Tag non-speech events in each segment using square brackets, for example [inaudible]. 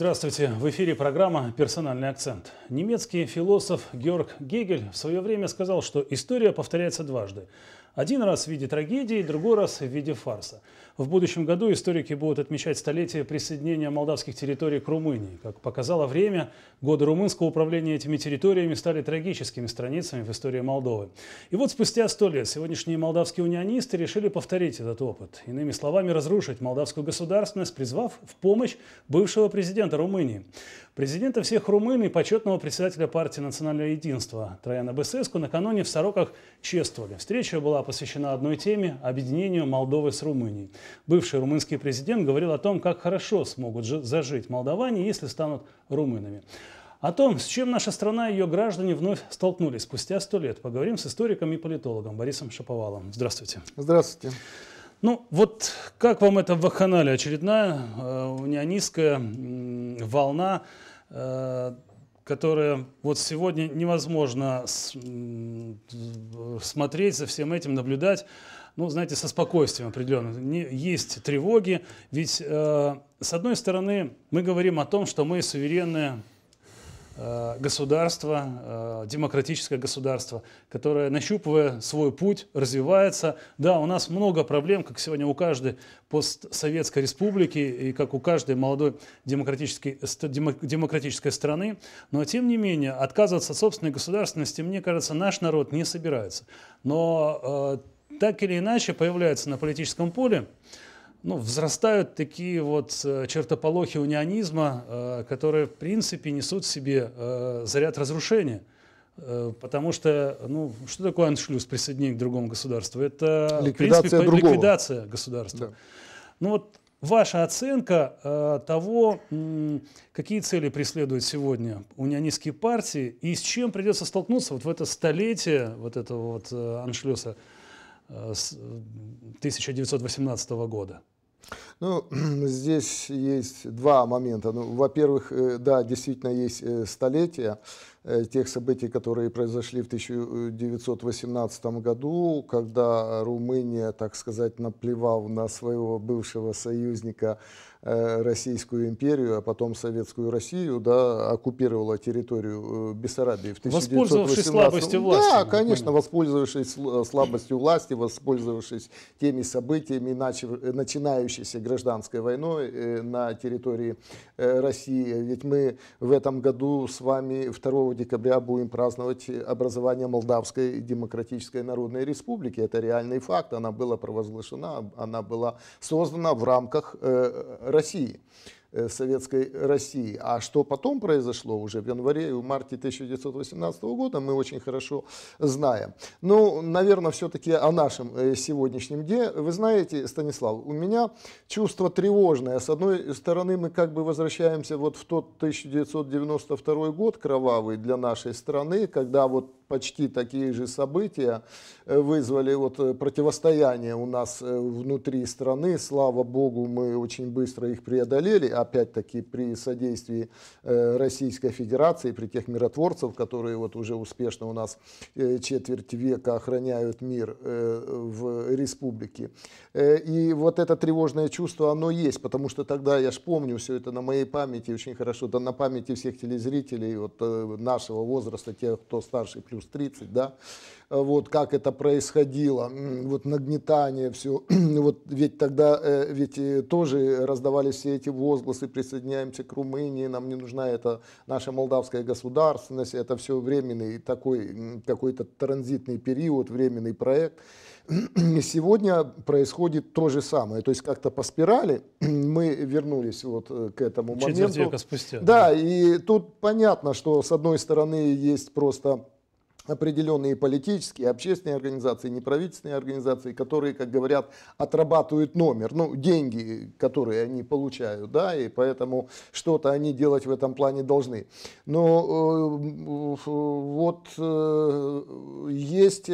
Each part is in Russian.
Здравствуйте! В эфире программа «Персональный акцент». Немецкий философ Георг Гегель в свое время сказал, что история повторяется дважды. Один раз в виде трагедии, другой раз в виде фарса. В будущем году историки будут отмечать столетие присоединения молдавских территорий к Румынии. Как показало время, годы румынского управления этими территориями стали трагическими страницами в истории Молдовы. И вот спустя сто лет сегодняшние молдавские унионисты решили повторить этот опыт. Иными словами, разрушить молдавскую государственность, призвав в помощь бывшего президента Румынии. Президента всех румын и почетного председателя партии национального единства Трояна Бесеску накануне в Сороках чествовали. Встреча была посвящена одной теме – объединению Молдовы с Румынией. Бывший румынский президент говорил о том, как хорошо смогут зажить молдаване, если станут румынами. О том, с чем наша страна и ее граждане вновь столкнулись спустя сто лет, поговорим с историком и политологом Борисом Шаповалом. Здравствуйте. Здравствуйте. Ну, вот как вам эта вакханалия очередная, э, унионистская, волна, э, которая вот сегодня невозможно смотреть за всем этим, наблюдать, ну, знаете, со спокойствием определенно. есть тревоги, ведь, э, с одной стороны, мы говорим о том, что мы суверенная Э, государство, э, демократическое государство, которое, нащупывая свой путь, развивается. Да, у нас много проблем, как сегодня у каждой постсоветской республики и как у каждой молодой демократической, демократической страны, но тем не менее отказываться от собственной государственности, мне кажется, наш народ не собирается. Но э, так или иначе появляется на политическом поле ну, взрастают такие вот э, чертополохи унионизма, э, которые, в принципе, несут в себе э, заряд разрушения. Потому что, ну, что такое аншлюз присоединение к другому государству? Это, ликвидация в принципе, другого. ликвидация государства. Да. Ну вот ваша оценка э, того, э, какие цели преследуют сегодня унионистские партии и с чем придется столкнуться вот в это столетие вот этого вот э, аншлюса – 1918 э, э, года. Ну, [clears throat] здесь есть два момента. Ну, во-первых, э, да, действительно есть э, столетие э, тех событий, которые произошли в 1918 году, когда Румыния, так сказать, наплевав на своего бывшего союзника Российскую империю, а потом Советскую Россию, да, оккупировала территорию Бессарабии. В 1918... Воспользовавшись слабостью власти. Да, конечно, воспользовавшись слабостью власти, воспользовавшись теми событиями, начинающейся гражданской войной э, на территории э, России. Ведь мы в этом году с вами 2 декабря будем праздновать образование Молдавской Демократической Народной Республики. Это реальный факт. Она была провозглашена, она была создана в рамках э, России. Э, Советской России. А что потом произошло уже в январе и в марте 1918 года, мы очень хорошо знаем. Ну, наверное, все-таки о нашем э, сегодняшнем дне. Вы знаете, Станислав, у меня чувство тревожное. С одной стороны, мы как бы возвращаемся вот в тот 1992 год кровавый для нашей страны, когда вот почти такие же события э, вызвали вот э, противостояние у нас э, внутри страны. Слава богу, мы очень быстро их преодолели, опять-таки при содействии Российской Федерации, при тех миротворцев, которые вот уже успешно у нас четверть века охраняют мир в республике. И вот это тревожное чувство, оно есть, потому что тогда, я ж помню, все это на моей памяти очень хорошо, да на памяти всех телезрителей вот нашего возраста, тех, кто старше плюс плюс 30, да, вот как это происходило, вот нагнетание все, [clears throat] вот ведь тогда э, ведь э, тоже раздавались все эти возгласы, присоединяемся к Румынии, нам не нужна эта наша молдавская государственность, это все временный такой какой-то транзитный период, временный проект. [clears throat] Сегодня происходит то же самое, то есть как-то по спирали [clears throat] мы вернулись вот э, к этому Через моменту. Через века спустя. Да, да, и тут понятно, что с одной стороны есть просто определенные политические, общественные организации, неправительственные организации, которые, как говорят, отрабатывают номер, ну, деньги, которые они получают, да, и поэтому что-то они делать в этом плане должны. Но э, вот э, есть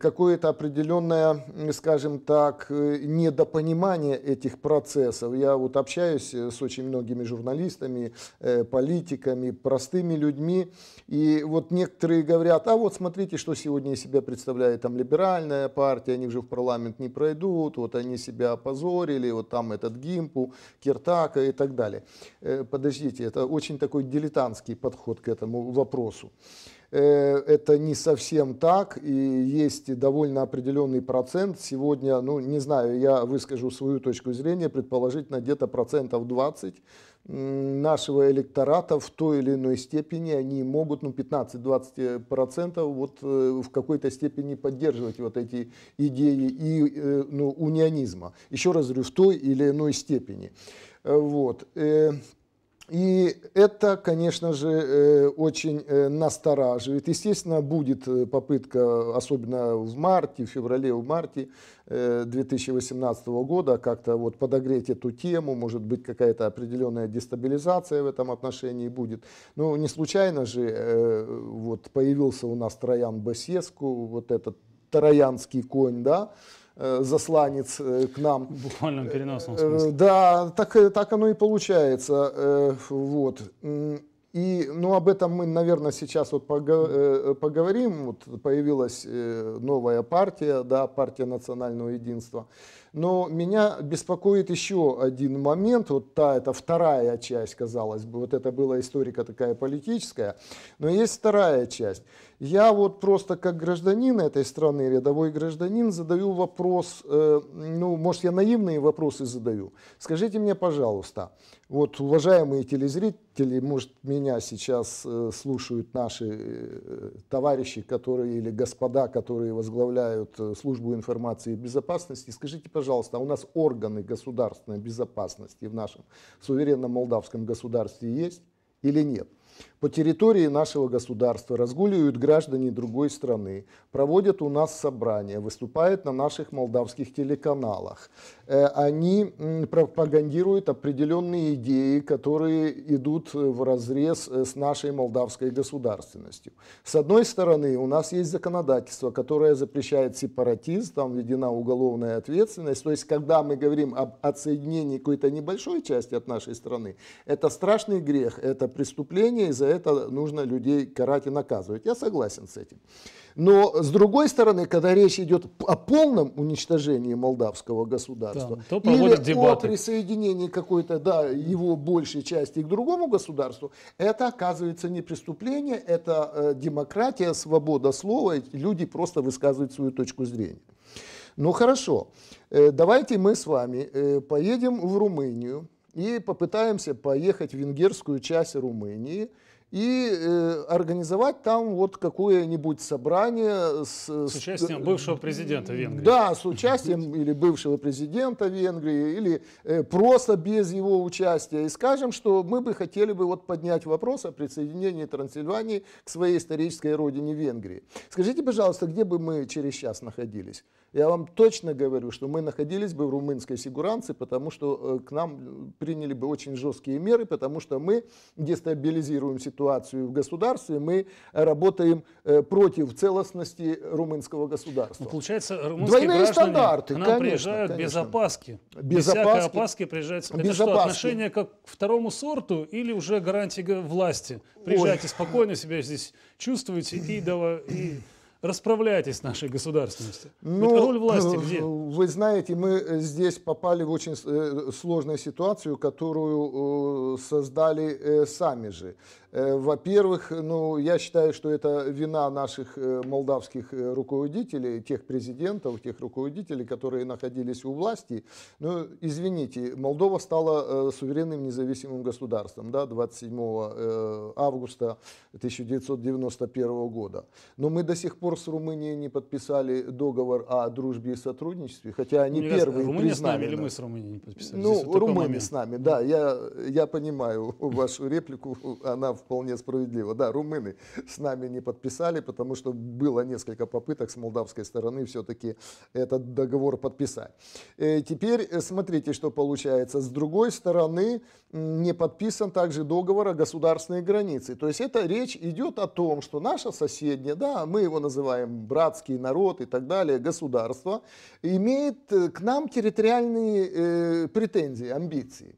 какое-то определенное, скажем так, недопонимание этих процессов. Я вот общаюсь с очень многими журналистами, э, политиками, простыми людьми, и вот некоторые говорят, а а вот смотрите, что сегодня из себя представляет там либеральная партия, они же в парламент не пройдут, вот они себя опозорили, вот там этот Гимпу, Киртака и так далее. Э, подождите, это очень такой дилетантский подход к этому вопросу э, это не совсем так, и есть довольно определенный процент. Сегодня, ну не знаю, я выскажу свою точку зрения, предположительно где-то процентов 20 нашего электората в той или иной степени, они могут ну, 15-20% вот, э, в какой-то степени поддерживать вот эти идеи и э, ну, унионизма. Еще раз говорю, в той или иной степени. Э, вот. И это, конечно же, э, очень э, настораживает. Естественно, будет э, попытка, особенно в марте, в феврале, в марте 2018 года, как-то вот подогреть эту тему, может быть, какая-то определенная дестабилизация в этом отношении будет. Но не случайно же вот появился у нас Троян Басеску, вот этот троянский конь, да, Э, засланец э, к нам. В переносом переносном э, Да, так, так оно и получается. Вот. И, ну, об этом мы, наверное, сейчас вот поговорим. Вот появилась новая партия, да, партия национального единства. Но меня беспокоит еще один момент, вот та, это вторая часть, казалось бы, вот это была историка такая политическая, но есть вторая часть. Я вот просто как гражданин этой страны, рядовой гражданин, задаю вопрос, э, ну, может, я наивные вопросы задаю. Скажите мне, пожалуйста, вот уважаемые телезрители, может, меня сейчас э, слушают наши э, товарищи, которые или господа, которые возглавляют э, службу информации и безопасности, скажите, пожалуйста, а у нас органы государственной безопасности в нашем суверенном молдавском государстве есть или нет? По территории нашего государства разгуливают граждане другой страны, проводят у нас собрания, выступают на наших молдавских телеканалах. Э, они пропагандируют определенные идеи, которые идут в разрез э, с нашей молдавской государственностью. С одной стороны, у нас есть законодательство, которое запрещает сепаратизм, там введена уголовная ответственность. То есть, когда мы говорим об отсоединении какой-то небольшой части от нашей страны, это страшный грех, это преступление, поведение, и за это нужно людей карать и наказывать. Я согласен с этим. Но с другой стороны, когда речь идет о полном уничтожении молдавского государства, да, или о присоединении какой-то да, его большей части к другому государству, это оказывается не преступление, это э, демократия, свобода слова, люди просто высказывают свою точку зрения. Ну хорошо, э, давайте мы с вами э, поедем в Румынию, и попытаемся поехать в венгерскую часть Румынии и э, организовать там вот какое-нибудь собрание с, с участием с, э, бывшего президента Венгрии. Да, с участием [laughs] или бывшего президента Венгрии, или э, просто без его участия. И скажем, что мы бы хотели бы вот поднять вопрос о присоединении Трансильвании к своей исторической родине Венгрии. Скажите, пожалуйста, где бы мы через час находились? Я вам точно говорю, что мы находились бы в румынской сигуранце, потому что э, к нам приняли бы очень жесткие меры, потому что мы дестабилизируем ситуацию ситуацию в государстве, мы работаем э, против целостности румынского государства. Ну, получается, румынские Двойные граждане, стандарты, конечно, приезжают конечно. без опаски. Без, без опаски. опаски приезжают. Без Это опаски. что, отношение как к второму сорту или уже гарантия власти? Приезжайте Ой. спокойно себя здесь чувствуете и, давай, и расправляйтесь с нашей государственностью? Ну, роль власти где? Э, вы знаете, мы э, здесь попали в очень э, сложную ситуацию, которую создали сами же. Во-первых, ну, я считаю, что это вина наших молдавских руководителей, тех президентов, тех руководителей, которые находились у власти. Ну, извините, Молдова стала суверенным независимым государством да, 27 августа 1991 года. Но мы до сих пор пор с Румынией не подписали договор о дружбе и сотрудничестве, хотя они Мне ну, первые Румыния признали. с нами или мы с Румынией не подписали? Ну, Румыния с нами, да, я, я понимаю [laughs] вашу реплику, она вполне справедлива. Да, румыны с нами не подписали, потому что было несколько попыток с молдавской стороны все-таки этот договор подписать. Э, теперь э, смотрите, что получается. С другой стороны, не подписан также договор о государственной границе. То есть это речь идет о том, что наша соседняя, да, мы его называем братский народ и так далее, государство, имеет э, к нам территориальные э, претензии, амбиции.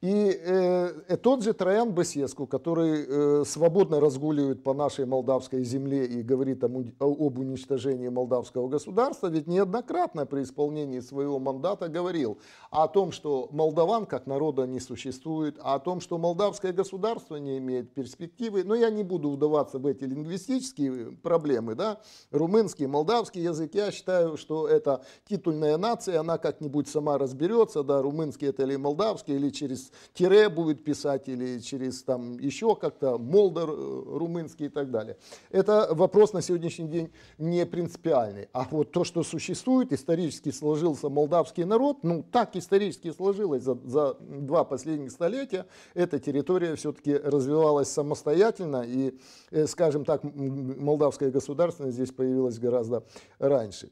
И э, э, тот же Троян Басеску, который э, свободно разгуливает по нашей молдавской земле и говорит о, об уничтожении молдавского государства, ведь неоднократно при исполнении своего мандата говорил о том, что молдаван как народа не существует, а о том, что молдавское государство не имеет перспективы. Но я не буду вдаваться в эти лингвистические проблемы, да, румынский, молдавский язык. Я считаю, что это титульная нация, она как-нибудь сама разберется, да, румынский это или молдавский, или через через тире будет писать или через там еще как-то Молдер э, румынский и так далее. Это вопрос на сегодняшний день не принципиальный. А вот то, что существует, исторически сложился молдавский народ, ну так исторически сложилось за, за два последних столетия, эта территория все-таки развивалась самостоятельно и, э, скажем так, молдавская государственность здесь появилась гораздо раньше.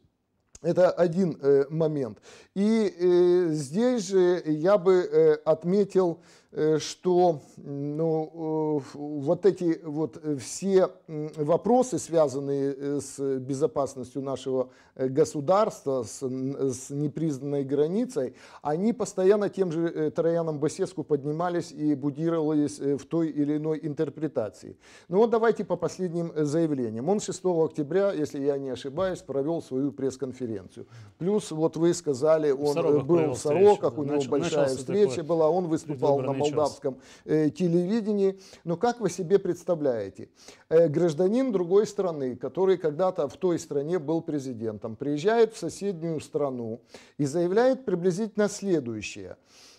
Это один э, момент. И э, здесь же я бы э, отметил Э, что ну, э, вот эти вот э, все вопросы, связанные с безопасностью нашего государства, с, с непризнанной границей, они постоянно тем же Трояном Басеску поднимались и будировались в той или иной интерпретации. Ну вот давайте по последним заявлениям. Он 6 октября, если я не ошибаюсь, провел свою пресс-конференцию. Плюс вот вы сказали, он в был в Сороках, встречу, у него начал, большая встреча такой, была, он выступал на молдавском э, телевидении. Но как вы себе представляете, э, гражданин другой страны, который когда-то в той стране был президентом, приезжает в соседнюю страну и заявляет приблизительно следующее,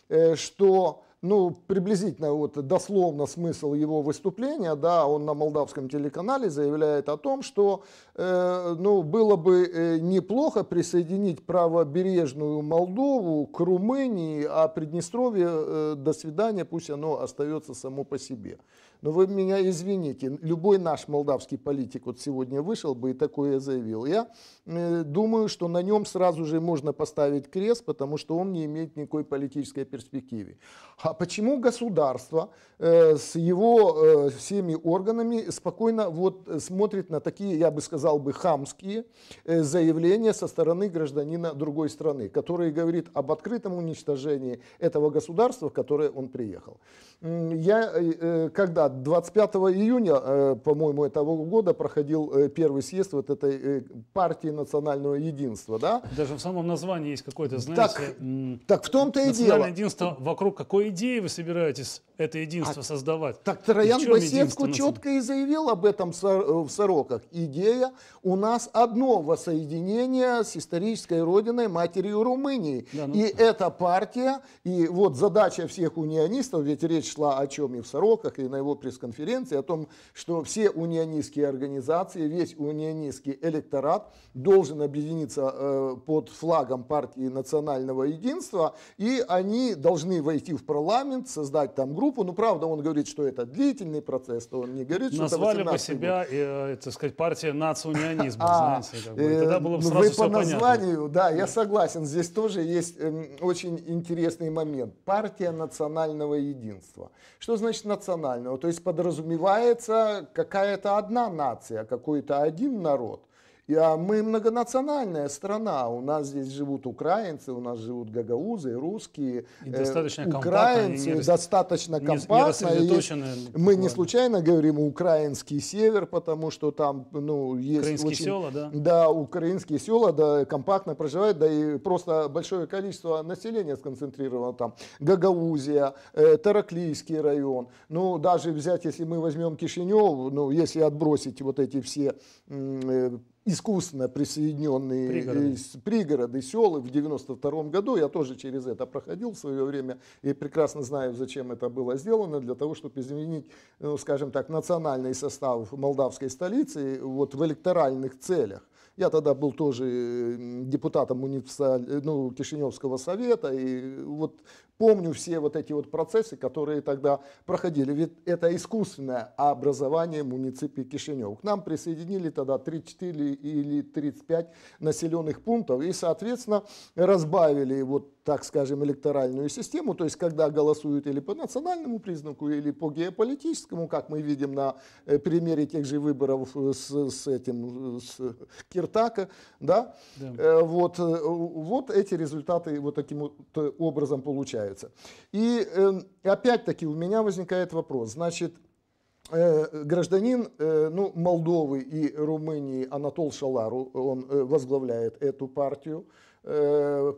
э, что ну, приблизительно вот дословно смысл его выступления, да, он на молдавском телеканале заявляет о том, что, э, ну, было бы э, неплохо присоединить правобережную Молдову к Румынии, а Приднестровье, э, до свидания, пусть оно остается само по себе. Но вы меня извините, любой наш молдавский политик вот сегодня вышел бы и такое заявил. Я Э, думаю, что на нем сразу же можно поставить крест, потому что он не имеет никакой политической перспективы. А почему государство э, с его э, всеми органами спокойно вот э, смотрит на такие, я бы сказал бы, хамские э, заявления со стороны гражданина другой страны, который говорит об открытом уничтожении этого государства, в которое он приехал? Я э, э когда 25 июня, э, по-моему, этого года проходил э, первый съезд вот этой э, партии национального единства, да? Даже в самом названии есть какое-то, знаете, так, так в том-то и дело. единство вокруг какой идеи вы собираетесь это единство а, создавать? Так Троян Басевку четко и заявил об этом э, в Сороках. Идея у нас одно воссоединение с исторической родиной матерью Румынии. Да, ну... И эта партия, и вот задача всех унионистов, ведь речь шла о чем и в Сороках, и на его пресс-конференции, о том, что все унионистские организации, весь унионистский электорат должен объединиться э, под флагом партии национального единства, и они должны войти в парламент, создать там группу. Ну, правда, он говорит, что это длительный процесс, то он не говорит, что Назвали э, это бы себя, так сказать, партия национализма, а, знаете, бы. Э, тогда было бы ну, сразу Вы все по названию, понятно. да, я согласен, здесь тоже есть эм, очень интересный момент. Партия национального единства. Что значит национального? То есть подразумевается какая-то одна нация, какой-то один народ. А, мы многонациональная страна, у нас здесь живут украинцы, у нас живут гагаузы, русские, и достаточно украинцы, компактно, достаточно компактно. Не, не мы не случайно говорим украинский север, потому что там ну, есть украинские очень, села, да? Да, украинские села да, компактно проживают, да и просто большое количество населения сконцентрировано там. Гагаузия, э, Тараклийский район. Ну, даже взять, если мы возьмем Кишинев, ну, если отбросить вот эти все э, искусственно присоединенные э, пригороды, пригороды селы в 92 году. Я тоже через это проходил в свое время и прекрасно знаю, зачем это было сделано, для того, чтобы изменить, ну, скажем так, национальный состав молдавской столицы э, вот в электоральных целях. Я тогда был тоже э, депутатом муниципаль... ну, Кишиневского совета, и вот помню все вот эти вот процессы, которые тогда проходили. Ведь это искусственное образование муниципии Кишинева. К нам присоединили тогда 34 или 35 населенных пунктов и, соответственно, разбавили вот так скажем, электоральную систему, то есть когда голосуют или по национальному признаку, или по геополитическому, как мы видим на э, примере тех же выборов э, с, с этим с Киртака, да, да. Э, вот, вот эти результаты вот таким вот образом получаются являются. Эм, и опять-таки у меня возникает вопрос, значит, э, гражданин э, ну, Молдовы и Румынии Анатол Шалару, он э, возглавляет эту партию,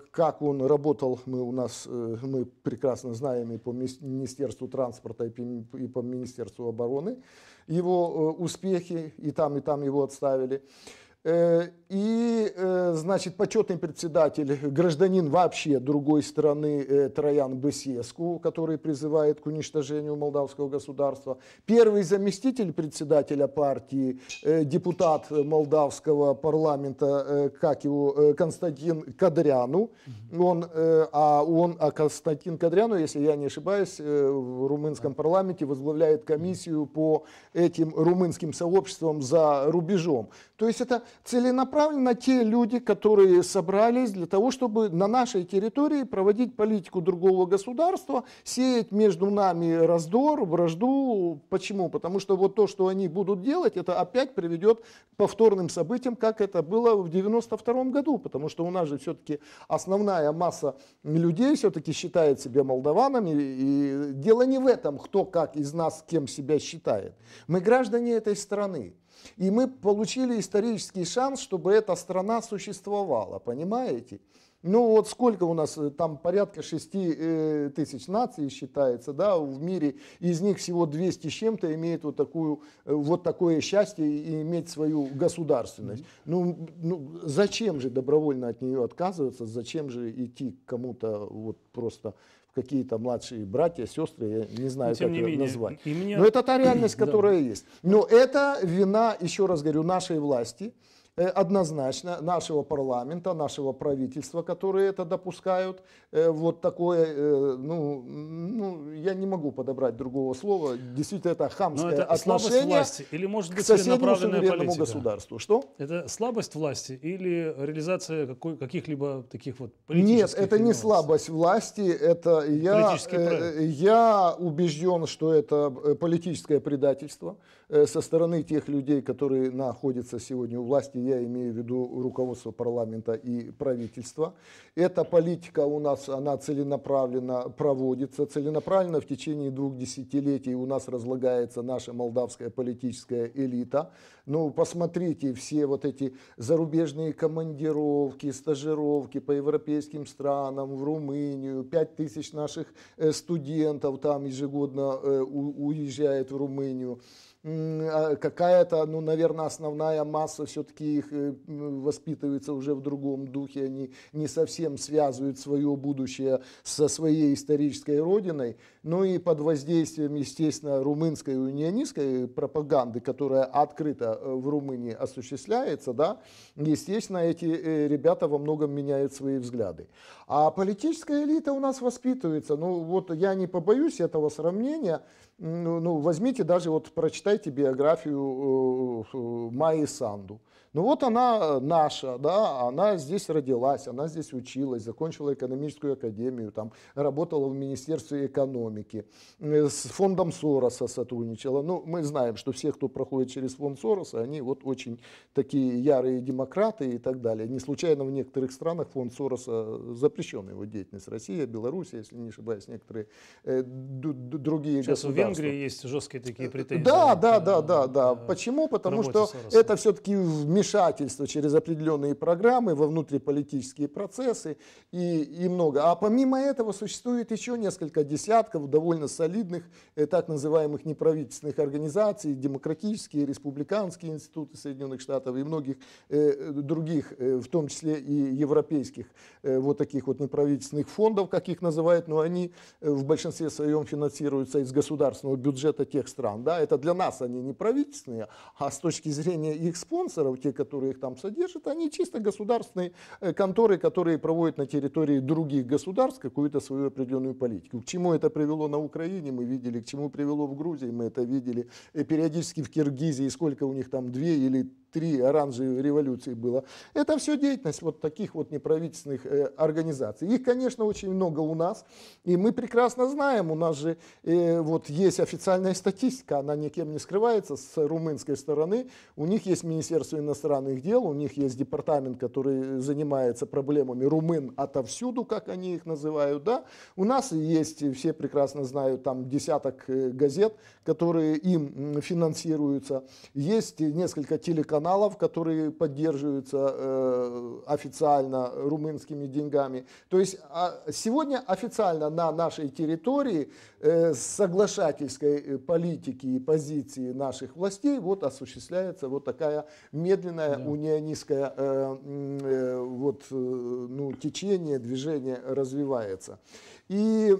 как он работал, мы у нас, мы прекрасно знаем и по Министерству транспорта, и по Министерству обороны, его успехи, и там, и там его отставили. Э, и, э, значит, почетный председатель, гражданин вообще другой страны э, Троян Бесеску, который призывает к уничтожению молдавского государства. Первый заместитель председателя партии, депутат молдавского парламента, как его, Константин Кадряну. Он, а он, а Константин Кадряну, если я не ошибаюсь, в румынском парламенте возглавляет комиссию по этим румынским сообществам за рубежом. То есть это целенаправленно те люди, которые собрались для того, чтобы на нашей территории проводить политику другого государства, сеять между нами раздор, вражду. Почему? Потому что вот то, что они будут делать, это опять приведет к повторным событиям, как это было в 92 году, потому что у нас же все-таки основная масса людей все-таки считает себя молдаванами, и дело не в этом, кто как из нас кем себя считает. Мы граждане этой страны. И мы получили исторический шанс, чтобы эта страна существовала, понимаете? Ну вот сколько у нас, э, там порядка 6 э, тысяч наций считается, да, в мире, из них всего 200 с чем-то имеют вот, такую, э, вот такое счастье и иметь свою государственность. Mm-hmm. Ну, ну зачем же добровольно от нее отказываться, зачем же идти кому-то вот просто какие-то младшие братья, сестры, я не знаю, Но, ну, как не менее, назвать. Меня... Но это та реальность, [clears throat] которая есть. Но это вина, еще раз говорю, нашей власти, Э, однозначно нашего парламента, нашего правительства, которые это допускают. Э, вот такое, э, ну, ну я не могу подобрать другого слова. Действительно, это хамское это отношение власти, или, может быть, к соседнему суверенному государству. Что? Это слабость власти или реализация какой, каких-либо таких вот политических Нет, это финансов? не слабость власти, это я, я убежден, что это политическое предательство. Э, со стороны тех людей, которые находятся сегодня у власти, я имею в виду руководство парламента и правительства. Эта политика у нас, она целенаправленно проводится, целенаправленно в течение двух десятилетий у нас разлагается наша молдавская политическая элита, ну, посмотрите все вот эти зарубежные командировки, стажировки по европейским странам, в Румынию. Пять тысяч наших э, студентов там ежегодно э, уезжает в Румынию а какая-то, ну, наверное, основная масса все-таки их э, воспитывается уже в другом духе, они не совсем связывают свое будущее со своей исторической родиной, ну и под воздействием, естественно, румынской унионистской пропаганды, которая открыто э, в Румынии осуществляется, да, естественно, эти э, ребята во многом меняют свои взгляды. А политическая элита у нас воспитывается, ну вот я не побоюсь этого сравнения, ну, ну возьмите даже вот прочитайте биографию э, Майи Санду. Ну вот она э, наша, да, она здесь родилась, она здесь училась, закончила экономическую академию, там работала в Министерстве экономики, э, с фондом Сороса сотрудничала. Ну, мы знаем, что все, кто проходит через фонд Сороса, они вот очень такие ярые демократы и так далее. Не случайно в некоторых странах фонд Сороса э, запрещен его деятельность. Россия, Белоруссия, если не ошибаюсь, некоторые э, другие Сейчас государства. в Венгрии есть жесткие такие претензии. Да, да, да, да, да. Почему? Потому что это все-таки в вмешательство через определенные программы во внутриполитические процессы и, и много. А помимо этого существует еще несколько десятков довольно солидных э, так называемых неправительственных организаций, демократические, республиканские институты Соединенных Штатов и многих э, других, э, в том числе и европейских вот таких вот неправительственных фондов, как их называют, но они в большинстве своем финансируются из государственного бюджета тех стран. Да? Это для нас они неправительственные, а с точки зрения их спонсоров, тех предприятий, которые их там содержат, они чисто государственные э, конторы, которые проводят на территории других государств какую-то свою определенную политику. К чему это привело на Украине, мы видели, к чему привело в Грузии, мы это видели э, периодически в Киргизии, сколько у них там две или три оранжевые революции было. Это все деятельность вот таких вот неправительственных э, организаций. Их, конечно, очень много у нас, и мы прекрасно знаем, у нас же э, вот есть официальная статистика, она никем не скрывается с румынской стороны. У них есть Министерство иностранных дел, у них есть департамент, который занимается проблемами румын отовсюду, как они их называют, да. У нас есть, все прекрасно знают, там десяток э, газет, которые им финансируются. Есть несколько телеканалов, каналов, которые поддерживаются э, официально румынскими деньгами. То есть а сегодня официально на нашей территории э, соглашательской э, политики и позиции наших властей вот осуществляется вот такая медленная да. унионистская э, э, вот, э, ну, течение, движение развивается. И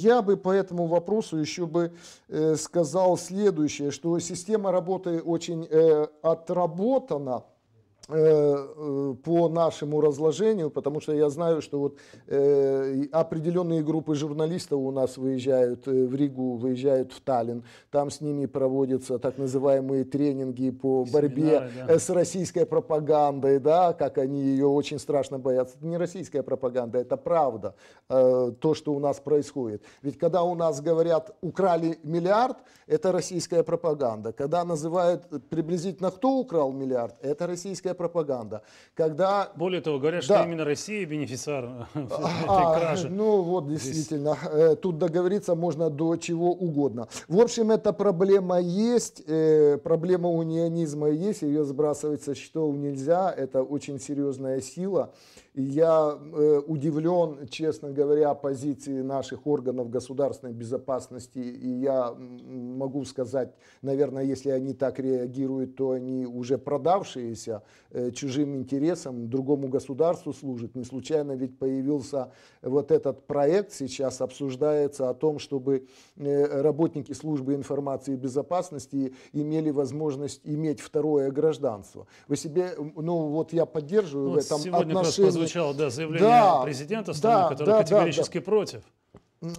я бы по этому вопросу еще бы э, сказал следующее, что система работы очень э, отработана, Э, э, по нашему разложению, потому что я знаю, что вот э, определенные группы журналистов у нас выезжают в Ригу, выезжают в Таллин, там с ними проводятся так называемые тренинги по Семинары, борьбе да. с российской пропагандой, да, как они ее очень страшно боятся. Это не российская пропаганда, это правда, то, что у нас происходит. Ведь когда у нас говорят «украли миллиард», это российская пропаганда. Когда называют приблизительно «кто украл миллиард», это российская пропаганда. Когда... Более того, говорят, да. что именно Россия бенефициар э, [laughs] [laughs] а, этой кражи. Ну вот, действительно, Здесь. Э, тут договориться можно до чего угодно. В общем, эта проблема есть, э, проблема унионизма есть, ее сбрасывать со счетов нельзя, это очень серьезная сила я э, удивлен, честно говоря, позиции наших органов государственной безопасности. И я могу сказать, наверное, если они так реагируют, то они уже продавшиеся э, чужим интересам, другому государству служат. Не случайно ведь появился вот этот проект, сейчас обсуждается о том, чтобы э, работники службы информации и безопасности имели возможность иметь второе гражданство. Вы себе, ну вот я поддерживаю ну, в этом отношении прозвучало да, заявление да, президента страны, да, который да, категорически да, против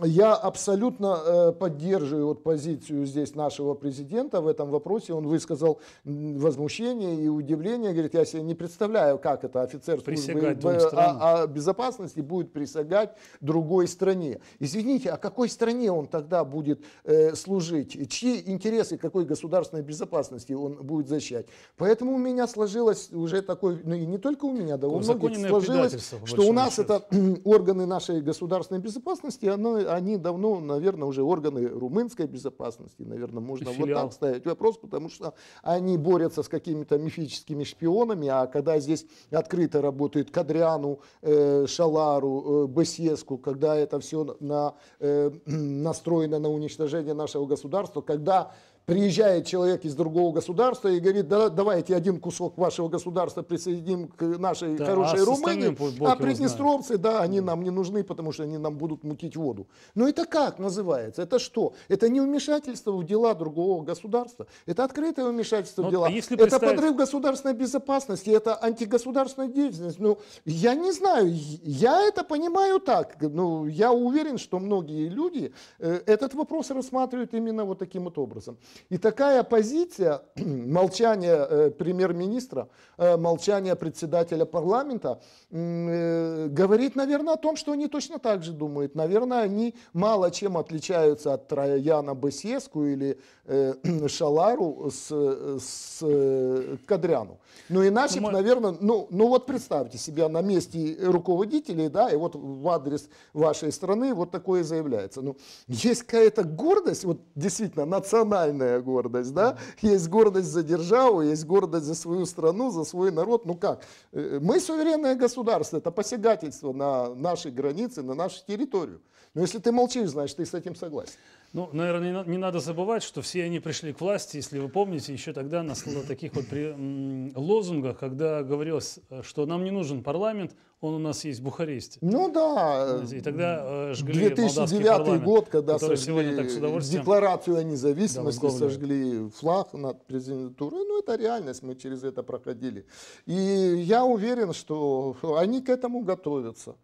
я абсолютно э, поддерживаю вот позицию здесь нашего президента в этом вопросе. Он высказал возмущение и удивление. Говорит, я себе не представляю, как это офицер службы э, а, а, безопасности будет присягать другой стране. Извините, а какой стране он тогда будет э, служить? Чьи интересы, какой государственной безопасности он будет защищать? Поэтому у меня сложилось уже такое, ну и не только у меня, да у многих сложилось, что у нас счету. это органы нашей государственной безопасности, оно давно, они давно, наверное, уже органы румынской безопасности, наверное, можно Филиал. вот так ставить вопрос, потому что они борются с какими-то мифическими шпионами, а когда здесь открыто работают Кадриану, э, Шалару, э, Бесеску, когда это все на, э, [clears throat] настроено на уничтожение нашего государства, когда приезжает человек из другого государства и говорит, да, давайте один кусок вашего государства присоединим к нашей да, хорошей а Румынии, а приднестровцы, да, они нам не нужны, потому что они нам будут мутить воду. Но это как называется? Это что? Это не вмешательство в дела другого государства, это открытое вмешательство Но, ну, в дела. А если это подрыв государственной безопасности, это антигосударственная деятельность. Ну, я не знаю, я это понимаю так. Ну, я уверен, что многие люди э, этот вопрос рассматривают именно вот таким вот образом. И такая позиция, [clears throat] молчание э, премьер-министра, э, молчание председателя парламента, э, говорит, наверное, о том, что они точно так же думают. Наверное, они мало чем отличаются от Трояна Басеску или [clears throat] Шалару с, с Кадряну. Но ну, иначе, Мы... наверное, ну, ну вот представьте себя на месте руководителей, да, и вот в адрес вашей страны вот такое заявляется. Ну, есть какая-то гордость, вот действительно национальная, коллективная гордость, да? Есть гордость за державу, есть гордость за свою страну, за свой народ. Ну как? Э, э, мы суверенное государство, это посягательство на наши границы, на нашу территорию. Но если ты молчишь, значит, ты с этим согласен. Ну, наверное, не надо забывать, что все они пришли к власти, если вы помните, еще тогда на таких вот при, лозунгах, когда говорилось, э, что нам не нужен парламент, он у нас есть в Бухаресте. Ну да. И тогда э, жгли 2009 год, когда сожгли так с декларацию о независимости, да, сожгли флаг над президентурой. Ну это реальность, мы через это проходили. И я уверен, что они к этому готовятся.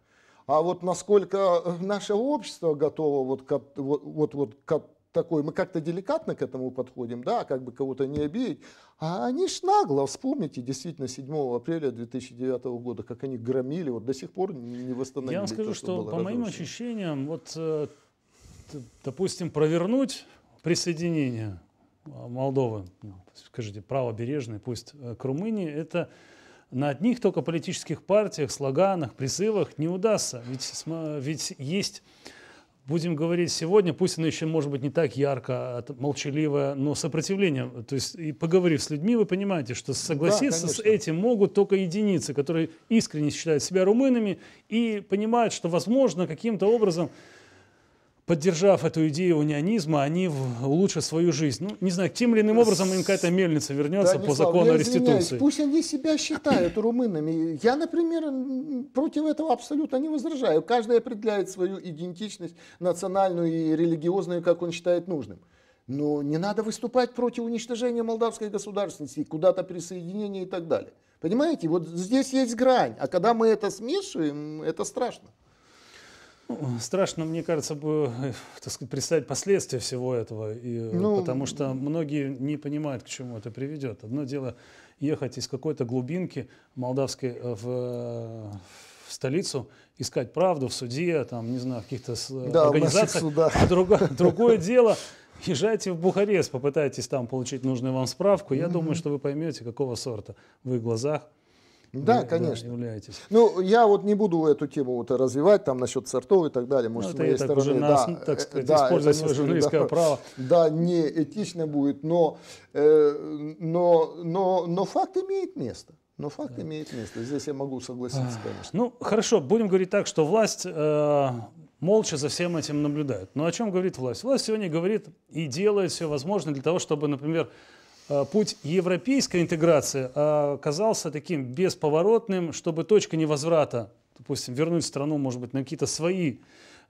А вот насколько э, наше общество готово вот к, вот, вот, вот к такой, мы как-то деликатно к этому подходим, да, как бы кого-то не обидеть, а они ж нагло, вспомните, действительно, 7 апреля 2009 года, как они громили, вот до сих пор не восстановили. Я вам скажу, то, что, что по моим ощущениям, вот, э, допустим, провернуть присоединение э, Молдовы, ну, скажите, правобережной, пусть к Румынии, это на одних только политических партиях, слоганах, призывах не удастся. Ведь, ведь есть, будем говорить сегодня, пусть она еще может быть не так ярко, а молчаливое, но сопротивление. То есть, и поговорив с людьми, вы понимаете, что согласиться да, с этим могут только единицы, которые искренне считают себя румынами и понимают, что, возможно, каким-то образом поддержав эту идею унионизма, они улучшат свою жизнь. Ну, не знаю, тем или иным образом им какая-то мельница вернется да, по закону я реституции. Пусть они себя считают румынами. Я, например, против этого абсолютно не возражаю. Каждый определяет свою идентичность национальную и религиозную, как он считает нужным. Но не надо выступать против уничтожения молдавской государственности, куда-то присоединения и так далее. Понимаете, вот здесь есть грань, а когда мы это смешиваем, это страшно страшно, мне кажется, бы, э, так сказать, представить последствия всего этого, и, э, ну, потому что многие не понимают, к чему это приведет. Одно дело ехать из какой-то глубинки молдавской э, в, в столицу, искать правду в суде, там, не знаю, в каких-то да, организациях. А друго, другое дело, езжайте в Бухарест, попытайтесь там получить нужную вам справку. Я mm-hmm. думаю, что вы поймете, какого сорта в их глазах ну да, вы, конечно. Да, являетесь. Ну, я вот не буду эту тему вот развивать, там, насчет сортов и так далее. Может, ну, с моей стороны, уже да, нас, так сказать, да, использовать свое журналистское да, право. Да, не этично будет, но, э, но, но, но факт имеет место. Но факт да. имеет место. Здесь я могу согласиться, конечно. Ну, хорошо, будем говорить так, что власть э, молча за всем этим наблюдает. Но о чем говорит власть? Власть сегодня говорит и делает все возможное для того, чтобы, например, Э, путь европейской интеграции оказался таким бесповоротным, чтобы точка невозврата, допустим, вернуть страну, может быть, на какие-то свои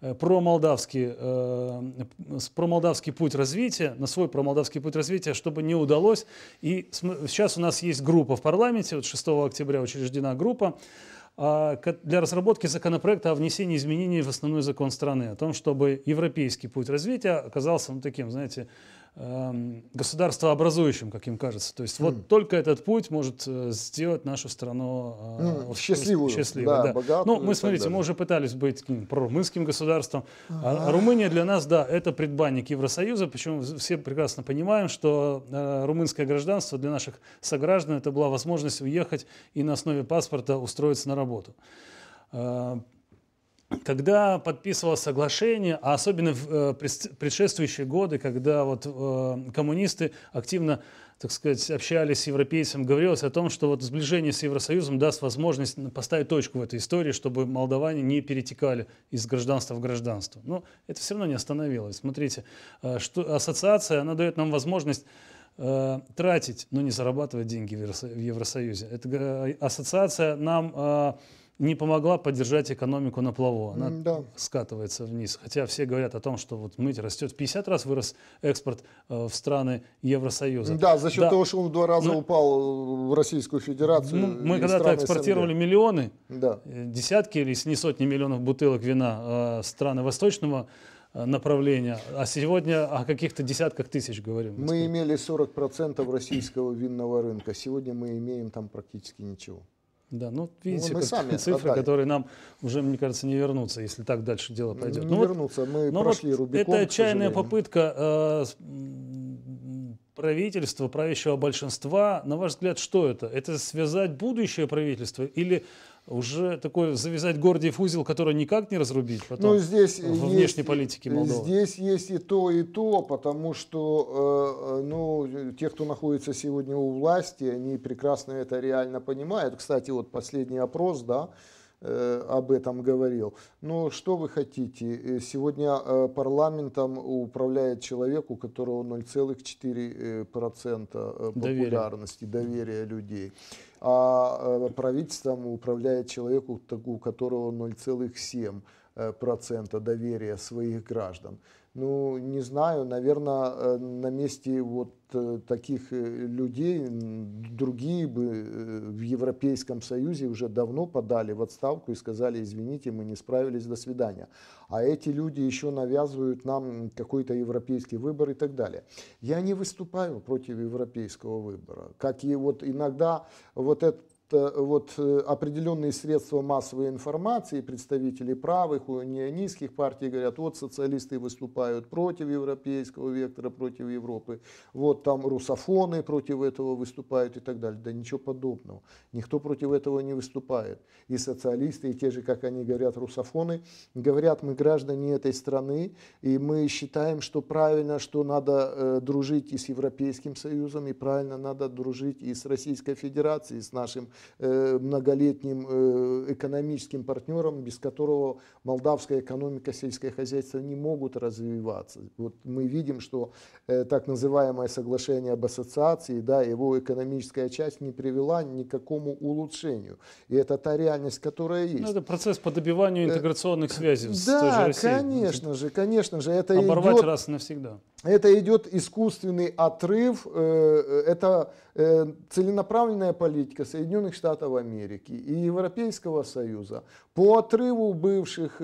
э, промолдавский, э, промолдавский путь развития, на свой промолдавский путь развития, чтобы не удалось. И сейчас у нас есть группа в парламенте, вот 6 октября учреждена группа, для разработки законопроекта о внесении изменений в основной закон страны, о том, чтобы европейский путь развития оказался ну, таким, знаете, Эм, государствообразующим, как им кажется. То есть mm. вот только этот путь может э, сделать нашу страну mm, вот, счастливую. счастливую да, да. Богатую, ну, мы, смотрите, далее. мы уже пытались быть прорумынским государством. А, а, а Румыния для нас, да, это предбанник Евросоюза, причем все прекрасно понимаем, что э, румынское гражданство для наших сограждан это была возможность уехать и на основе паспорта устроиться на работу. Э, когда подписывал соглашение, а особенно в э, предшествующие годы, когда вот э, коммунисты активно так сказать, общались с европейцами, говорилось о том, что вот сближение с Евросоюзом даст возможность поставить точку в этой истории, чтобы молдаване не перетекали из гражданства в гражданство. Но это все равно не остановилось. Смотрите, э, что ассоциация, она дает нам возможность тратить, но не зарабатывать деньги в Евросоюзе. Это ассоциация нам не помогла поддержать экономику на плаву. Она да. скатывается вниз. Хотя все говорят о том, что вот мыть растет. 50 раз вырос экспорт э, в страны Евросоюза. Да, за счет да. того, что он в два раза мы, ну, упал э, в Российскую Федерацию. мы когда-то экспортировали СНГ. миллионы, да. Э, десятки или не сотни миллионов бутылок вина страны Восточного направления, а сегодня о каких-то десятках тысяч говорим. Мы имели 40% российского винного рынка, сегодня мы имеем там практически ничего. Да, ну, ну видите, ну, мы сами [laughs] цифры, страдали. которые нам уже, мне кажется, не вернутся, если так дальше дело ну, пойдет. Не ну, вернутся, ну, вот, мы прошли вот Рубикон. Это отчаянная попытка э, правительства, правящего большинства, на ваш взгляд, что это? Это связать будущее правительство или уже такой завязать Гордиев узел, который никак не разрубить потом ну, здесь во есть, внешней политике Молдовы? Здесь есть и то, и то, потому что э, э, ну, те, кто находится сегодня у власти, они прекрасно это реально понимают. Кстати, вот последний опрос, да, Э, об этом говорил. Но что вы хотите? Э, сегодня э, парламентом управляет человек, у которого 0,4% популярности, доверия людей. А правительством управляет человек, у которого 0,7% доверия своих граждан. Ну, не знаю, наверное, э, на месте вот э, таких э, людей другие бы в Европейском Союзе уже давно подали в отставку и сказали, извините, мы не справились, до свидания. А эти люди еще навязывают нам какой-то европейский выбор и так далее. Я не выступаю против европейского выбора. Как и вот иногда вот этот Э, вот э, определенные средства массовой информации, представители правых, унионистских партий говорят, вот социалисты выступают против европейского вектора, против Европы, вот там русофоны против этого выступают и так далее. Да ничего подобного. Никто против этого не выступает. И социалисты, и те же, как они говорят, русофоны, говорят, мы граждане этой страны, и мы считаем, что правильно, что надо э, дружить и с Европейским Союзом, и правильно надо дружить и с Российской Федерацией, и с нашим Э, многолетним э, экономическим партнером, без которого молдавская экономика, сельское хозяйство не могут развиваться. Вот мы видим, что э, так называемое соглашение об ассоциации, да, его экономическая часть не привела ни к какому улучшению. И это та реальность, которая ну, есть. это процесс по добиванию интеграционных связей да, с той же Россией. конечно же, конечно же. Это Оборвать идет... раз навсегда это идет искусственный отрыв, э, э, это э, целенаправленная политика Соединенных Штатов Америки и Европейского Союза по отрыву бывших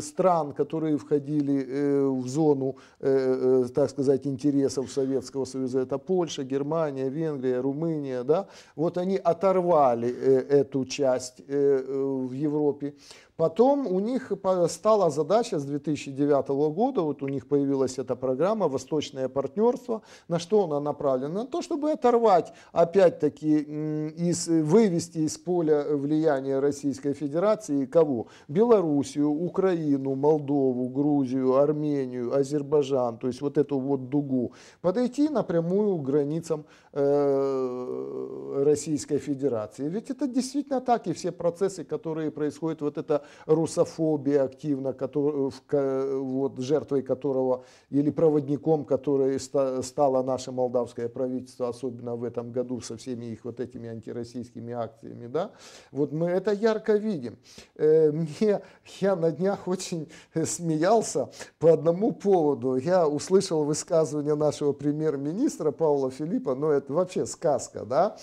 стран, которые входили в зону, так сказать, интересов Советского Союза, это Польша, Германия, Венгрия, Румыния, да, вот они оторвали эту часть в Европе. Потом у них стала задача с 2009 года, вот у них появилась эта программа «Восточное партнерство». На что она направлена? На то, чтобы оторвать, опять-таки, из, вывести из поля влияния Российской Федерации кого? Белоруссию, Украину, Молдову, Грузию, Армению, Азербайджан, то есть вот эту вот дугу. Подойти напрямую к границам э, Российской Федерации. Ведь это действительно так, и все процессы, которые происходят, вот это русофобия активно, который, э, вот, жертвой которого или проводником, который стало наше молдавское правительство, особенно в этом году со всеми их вот этими антироссийскими акциями, да, вот мы это ярко видим. Э, мне, я на днях очень э, смеялся по одному поводу. Я услышал высказывание нашего премьер-министра Павла Филиппа, но это вообще сказка, да,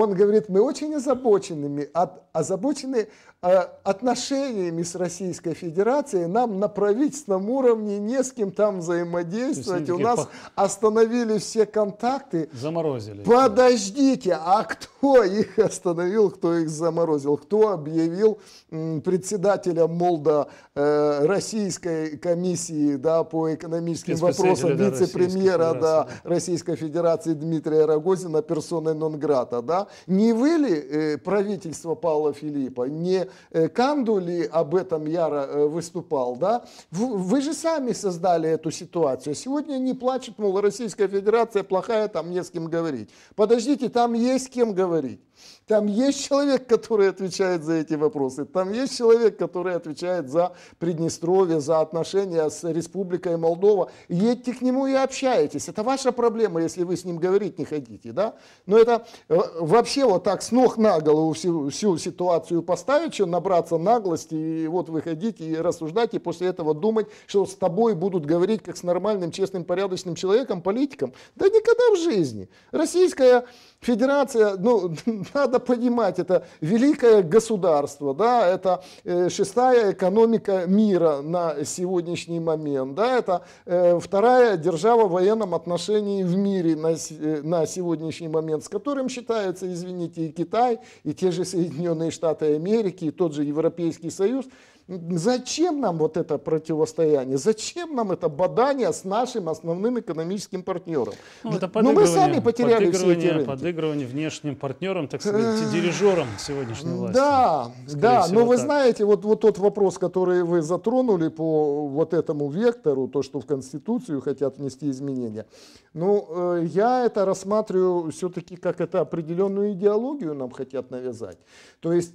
он говорит, мы очень озабоченными, от, озабочены э, отношениями с Российской Федерацией, нам на правительственном уровне не с кем там взаимодействовать, у нас по... остановили все контакты. Заморозили. Подождите, а кто их остановил, кто их заморозил, кто объявил председателя МОЛДа э, Российской комиссии да, по экономическим вопросам, вице-премьера да, Российской Федерации Дмитрия Рогозина персоной нон-грата, да, не вы ли э, правительство Павла Филиппа, не э, Канду ли об этом Яра э, выступал, да? Вы, вы же сами создали эту ситуацию. Сегодня не плачет, мол, Российская Федерация плохая, там не с кем говорить. Подождите, там есть с кем говорить. Там есть человек, который отвечает за эти вопросы. Там есть человек, который отвечает за Приднестровье, за отношения с Республикой Молдова. Едьте к нему и общаетесь. Это ваша проблема, если вы с ним говорить не хотите. Да? Но это э, вообще вот так с ног на голову всю, всю ситуацию поставить, что набраться наглости и вот выходить и рассуждать, и после этого думать, что с тобой будут говорить как с нормальным, честным, порядочным человеком, политиком. Да никогда в жизни. Российская Федерация, ну, [laughs] надо надо понимать, это великое государство, да, это э, шестая экономика мира на сегодняшний момент, да, это э, вторая держава в военном отношении в мире на, э, на сегодняшний момент, с которым считается, извините, и Китай, и те же Соединенные Штаты Америки, и тот же Европейский Союз. Зачем нам вот это противостояние? Зачем нам это бадание с нашим основным экономическим партнером? Ну, это Но ну, мы сами потеряли все эти рынки. Подыгрывание внешним партнерам, так сказать, дирижером сегодняшней власти. Да, да. Всего, но вы знаете, вот, вот тот вопрос, который вы затронули по вот этому вектору, то, что в Конституцию хотят внести изменения. Ну, э, я это рассматриваю все-таки как это определенную идеологию нам хотят навязать. То есть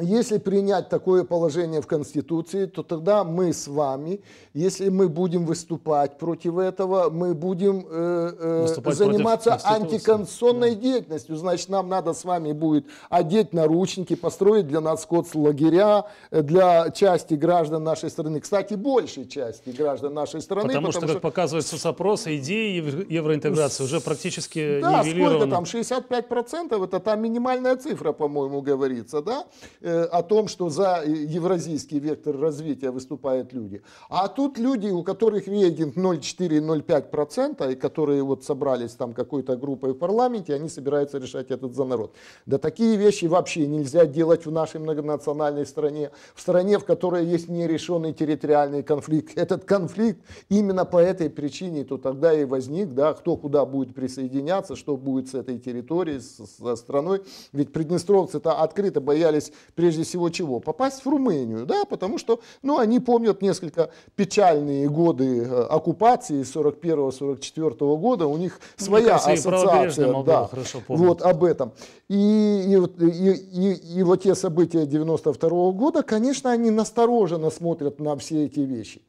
если принять такое положение в Конституции, то тогда мы с вами, если мы будем выступать против этого, мы будем э, э, заниматься антиконституционной да. деятельностью. Значит, нам надо с вами будет одеть наручники, построить для нас лагеря, э, для части граждан нашей страны. Кстати, большей части граждан нашей страны. Потому, потому что, что, как показывают соцопросы, идеи евроинтеграции уже практически да, Да, сколько там, 65% это та минимальная цифра, по-моему, говорится, да? Э, о том, что за э, евразийский вектор развития выступают люди. А тут люди, у которых рейтинг 0,4-0,5%, и которые вот собрались там какой-то группой в парламенте, они собираются решать этот за народ. Да такие вещи вообще нельзя делать в нашей многонациональной стране, в стране, в которой есть нерешенный территориальный конфликт. Этот конфликт именно по этой причине то тогда и возник, да, кто куда будет присоединяться, что будет с этой территорией, со страной. Ведь приднестровцы-то открыто боялись прежде всего чего? Попасть в Румынию, да, потому что, ну, они помнят несколько печальные годы э, оккупации 41-44 года, у них ну, своя кажется, ассоциация, Молдова, да, вот об этом. И, и, и, и, и вот те события 92 -го года, конечно, они настороженно смотрят на все эти вещи.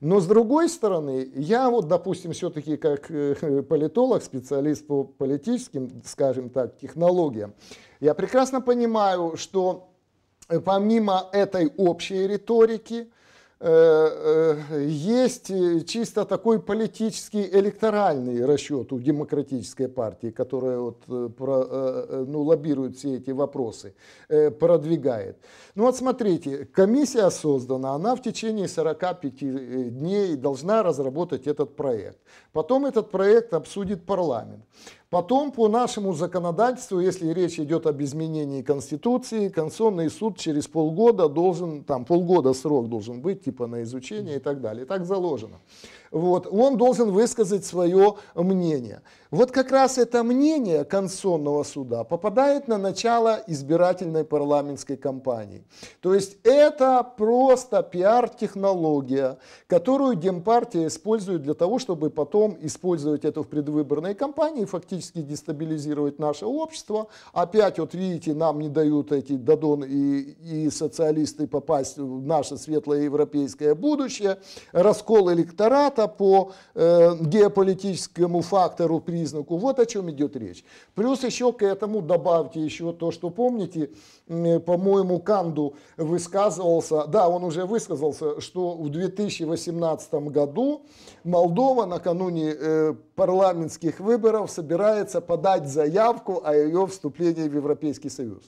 Но с другой стороны, я вот, допустим, все-таки как э, [laughs] политолог, специалист по политическим, скажем так, технологиям, я прекрасно понимаю, что Э, помимо этой общей риторики, э, э, есть чисто такой политический электоральный расчет у демократической партии, которая вот про, ну, лоббирует все эти вопросы, продвигает. Ну вот смотрите, комиссия создана, она в течение 45 дней должна разработать этот проект. Потом этот проект обсудит парламент. Потом по нашему законодательству, если речь идет об изменении Конституции, Конституционный суд через полгода должен, там полгода срок должен быть, типа на изучение и так далее. Так заложено вот, он должен высказать свое мнение. Вот как раз это мнение Конституционного суда попадает на начало избирательной парламентской кампании. То есть это просто пиар-технология, которую Демпартия использует для того, чтобы потом использовать это в предвыборной кампании, фактически дестабилизировать наше общество. Опять, вот видите, нам не дают эти Дадон и, и социалисты попасть в наше светлое европейское будущее, раскол электората, НАТО по э, геополитическому фактору, признаку. Вот о чем идет речь. Плюс еще к этому добавьте еще то, что помните, э, по-моему, Канду высказывался, да, он уже высказался, что в 2018 году Молдова накануне э, парламентских выборов собирается подать заявку о ее вступлении в Европейский Союз.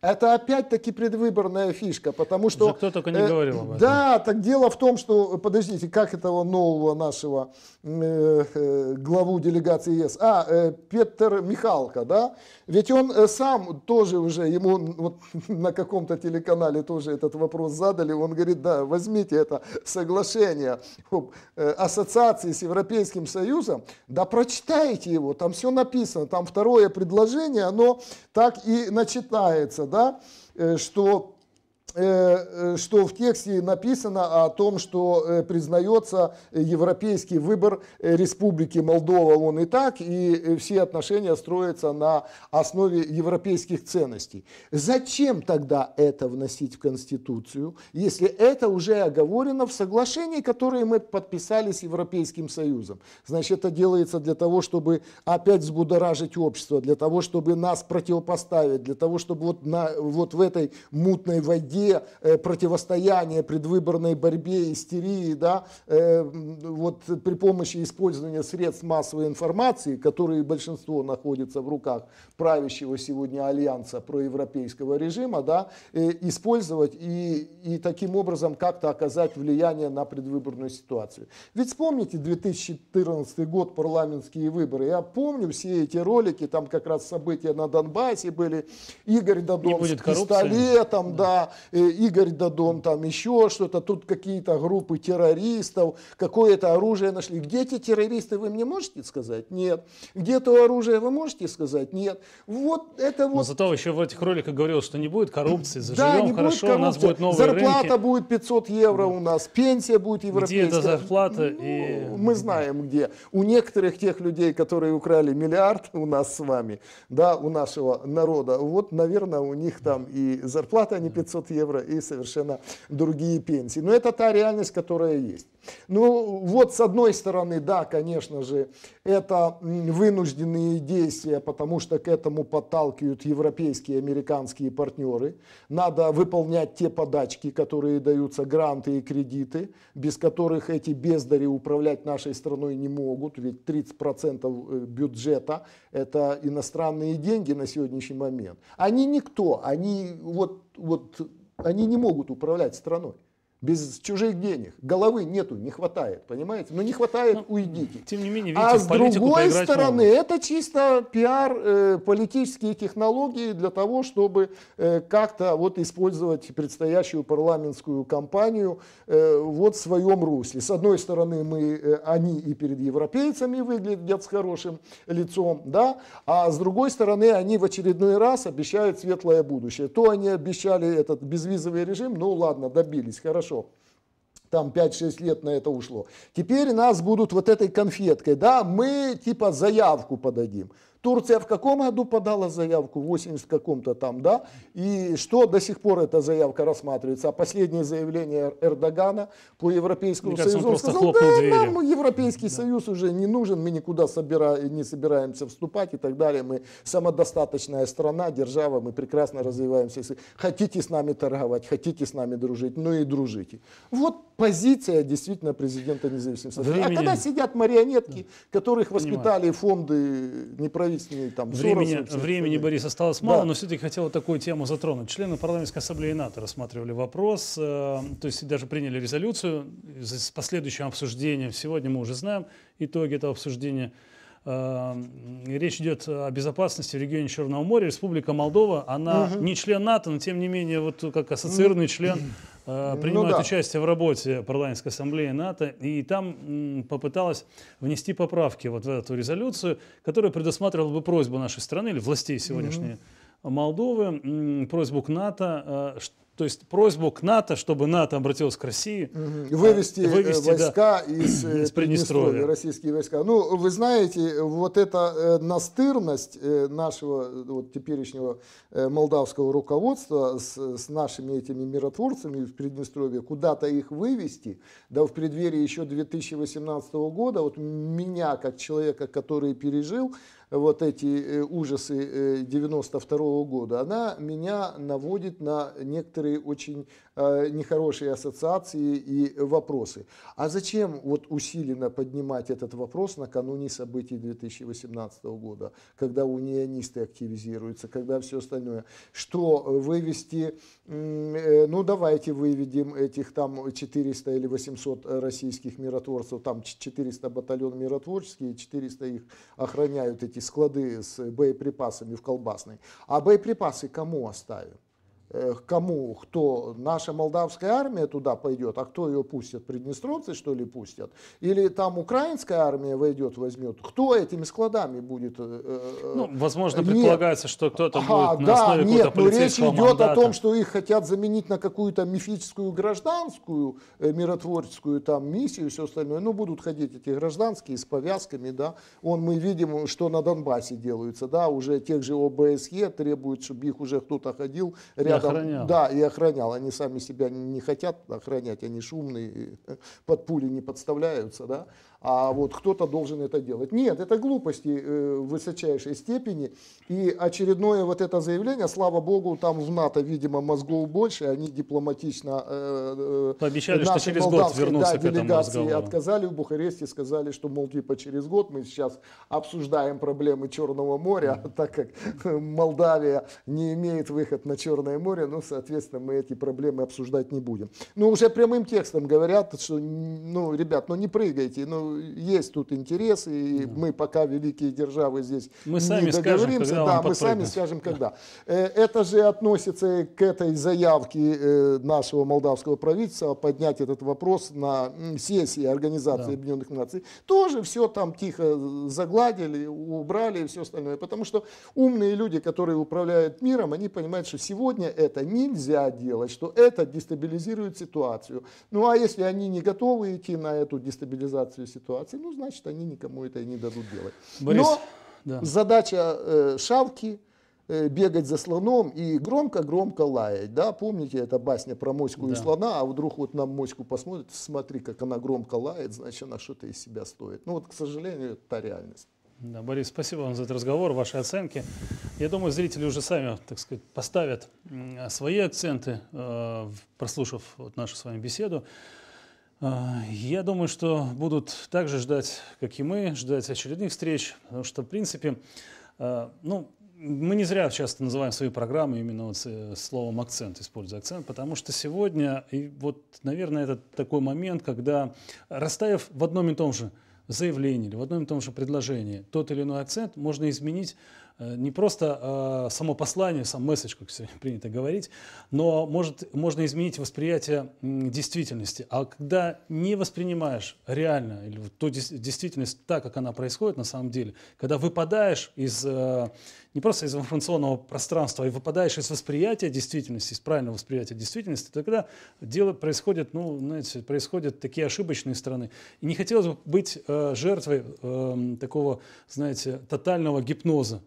Это опять-таки предвыборная фишка, потому что... Уже кто только не э, говорил об этом. Да, так дело в том, что, подождите, как этого нового нашего э, э, главу делегации ЕС? А, э, Петер Михалко, да? Ведь он э, сам тоже уже, ему вот [laughs] на каком-то телеканале тоже этот вопрос задали, он говорит, да, возьмите это соглашение об э, ассоциации с Европейским Союзом, да прочитайте его, там все написано, там второе предложение, оно так и начитается, да, э, что Э, э, что в тексте написано о том, что э, признается европейский выбор Республики Молдова, он и так, и все отношения строятся на основе европейских ценностей. Зачем тогда это вносить в Конституцию, если это уже оговорено в соглашении, которое мы подписали с Европейским Союзом? Значит, это делается для того, чтобы опять взбудоражить общество, для того, чтобы нас противопоставить, для того, чтобы вот, на, вот в этой мутной воде борьбе, э, противостояние, предвыборной борьбе, истерии, да, э, вот при помощи использования средств массовой информации, которые большинство находится в руках правящего сегодня альянса проевропейского режима, да, э, использовать и, и таким образом как-то оказать влияние на предвыборную ситуацию. Ведь вспомните 2014 год, парламентские выборы. Я помню все эти ролики, там как раз события на Донбассе были. Игорь Дадон с пистолетом, да. да, э, Игорь Дадон там еще что-то, тут какие-то группы террористов, какое-то оружие нашли. Где эти террористы, вы мне можете сказать? Нет. Где то оружие, вы можете сказать? Нет. Вот это вот. Но зато еще в этих роликах говорил, что не будет коррупции, заживем да, не хорошо, будет коррупции. у нас будет новые Зарплата рынки. будет 500 евро у нас, пенсия будет европейская. Где эта зарплата? Ну, и... Мы знаем где. У некоторых тех людей, которые украли миллиард у нас с вами, да, у нашего народа, вот, наверное, у них там и зарплата а не 500 евро, и совершенно другие пенсии. Но это та реальность, которая есть. Ну, вот с одной стороны, да, конечно же, это вынужденные действия, потому что к этому подталкивают европейские и американские партнеры. Надо выполнять те подачки, которые даются, гранты и кредиты, без которых эти бездари управлять нашей страной не могут, ведь 30% э, бюджета – это иностранные деньги на сегодняшний момент. Они никто, они, вот, вот, они не могут управлять страной без чужих денег. Головы нету, не хватает, понимаете? Но ну, не хватает, ну, уйдите. Тем не менее, а видите, а с другой стороны, могут. это чисто пиар, э, политические технологии для того, чтобы э, как-то вот использовать предстоящую парламентскую кампанию э, вот в своем русле. С одной стороны, мы, э, они и перед европейцами выглядят с хорошим лицом, да, а с другой стороны, они в очередной раз обещают светлое будущее. То они обещали этот безвизовый режим, ну ладно, добились, хорошо хорошо. Там 5-6 лет на это ушло. Теперь нас будут вот этой конфеткой, да, мы типа заявку подадим. Турция в каком году подала заявку? В 80 каком-то там, да? И что до сих пор эта заявка рассматривается? А последнее заявление Эрдогана по Европейскому Мне Союзу, кажется, он, он сказал, да, двери. нам Европейский да. Союз уже не нужен, мы никуда собира... не собираемся вступать и так далее. Мы самодостаточная страна, держава, мы прекрасно развиваемся. Если хотите с нами торговать, хотите с нами дружить, ну и дружите. Вот позиция действительно президента независимости. А Времени... А когда сидят марионетки, да. которых воспитали Понимаю. фонды неправительственных правительственный, там, Времени, Сорос, времени Борис, осталось мало, да. но все-таки хотел вот такую тему затронуть. Члены парламентской ассамблеи НАТО рассматривали вопрос, э, то есть даже приняли резолюцию с последующим обсуждением. Сегодня мы уже знаем итоги этого обсуждения. Э, речь идет о безопасности в регионе Черного моря. Республика Молдова, она угу. не член НАТО, но тем не менее вот как ассоциированный ну, член Э, ну принимают ну, да. участие в работе парламентской ассамблеи НАТО, и там попыталась внести поправки вот в эту резолюцию, которая предусматривала бы просьбу нашей страны или властей сегодняшней угу. Молдовы, просьбу к НАТО, э, то есть просьбу к НАТО, чтобы НАТО обратилось к России. Угу. Вывести, а, э, вывести войска да, из, [clears throat] э, из Приднестровья. Российские войска. Ну, вы знаете, вот эта э, настырность нашего вот, теперешнего молдавского руководства с, с нашими этими миротворцами в Приднестровье, куда-то их вывести, да в преддверии еще 2018 года, вот меня, как человека, который пережил вот эти э, ужасы 92 э, -го года, она меня наводит на некоторые очень э, нехорошие ассоциации и вопросы. А зачем вот усиленно поднимать этот вопрос накануне событий 2018 года, когда унионисты активизируются, когда все остальное? Что вывести, ну давайте выведем этих там 400 или 800 российских миротворцев, там 400 батальон миротворческие, 400 их охраняют эти эти склады с боеприпасами в колбасной, а боеприпасы кому оставим? Э, кому, кто, наша молдавская армия туда пойдет, а кто ее пустит, приднестровцы что ли пустят, или там украинская армия войдет, возьмет, кто этими складами будет? Э, э, ну, возможно, нет. предполагается, что кто-то а, будет на да, основе нет, но речь идет мандата. о том, что их хотят заменить на какую-то мифическую гражданскую, э, миротворческую там миссию и все остальное, ну, будут ходить эти гражданские с повязками, да, он, мы видим, что на Донбассе делается, да, уже тех же ОБСЕ требуют, чтобы их уже кто-то ходил рядом охранял. Да, и охранял. Они сами себя не хотят охранять, они шумные, [laughs] под пули не подставляются, да а вот кто-то должен это делать. Нет, это глупости э, в высочайшей степени. И очередное вот это заявление, слава богу, там в НАТО, видимо, мозгов больше, они дипломатично... Э, э Обещали, что через год вернутся да, к этому разговору. отказали в Бухаресте, сказали, что, мол, типа через год мы сейчас обсуждаем проблемы Черного моря, а так как Молдавия не имеет выход на Черное море, ну, соответственно, мы эти проблемы обсуждать не будем. Ну, уже прямым текстом говорят, что, ну, ребят, ну не прыгайте, ну есть тут интерес, и да. мы пока великие державы здесь мы не договоримся. Скажем, да, мы сами скажем, когда. Да. Э, это же относится к этой заявке э, нашего молдавского правительства поднять этот вопрос на сессии Организации да. Объединенных Наций. Тоже все там тихо загладили, убрали и все остальное. Потому что умные люди, которые управляют миром, они понимают, что сегодня это нельзя делать, что это дестабилизирует ситуацию. Ну а если они не готовы идти на эту дестабилизацию ситуации, ситуации, ну, значит, они никому это не дадут делать. Борис, Но да. задача э, шавки э, бегать за слоном и громко-громко лаять, да, помните, эта басня про моську да. и слона, а вдруг вот на моську посмотрит, смотри, как она громко лает, значит, она что-то из себя стоит. Ну, вот, к сожалению, это та реальность. Да, Борис, спасибо вам за этот разговор, ваши оценки. Я думаю, зрители уже сами, так сказать, поставят свои акценты, э, прослушав вот нашу с вами беседу. А, я думаю, что будут также ждать, как и мы, ждать очередных встреч, потому что, в принципе, а, ну, мы не зря часто называем свои программы именно вот э, словом акцент, используя акцент, потому что сегодня, и вот, наверное, это такой момент, когда, расставив в одном и том же заявлении или в одном и том же предложении тот или иной акцент, можно изменить Э, не просто э, само послание, сам месседж, как сегодня [laughs] принято говорить, но может, можно изменить восприятие действительности. А когда не воспринимаешь реально или ту действительность так, как она происходит на самом деле, когда выпадаешь из, э, не просто из информационного пространства, а выпадаешь из восприятия действительности, из правильного восприятия действительности, тогда дело происходит, ну, знаете, происходят такие ошибочные стороны. И не хотелось бы быть э, жертвой э, такого, знаете, тотального гипноза,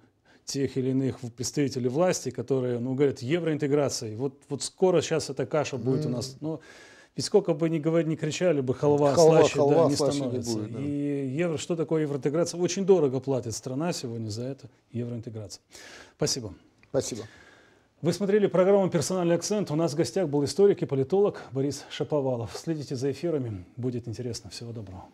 тех или иных представителей власти, которые, ну, говорят, евроинтеграция, вот, вот скоро сейчас эта каша будет mm. у нас. Но ведь сколько бы ни говорили, ни кричали бы, халва, халва слаще, халва, да, не становится. Не будет, да. И евро, что такое евроинтеграция? Очень дорого платит страна сегодня за это, евроинтеграция. Спасибо. Спасибо. Вы смотрели программу «Персональный акцент». У нас в гостях был историк и политолог Борис Шаповалов. Следите за эфирами, будет интересно. Всего доброго.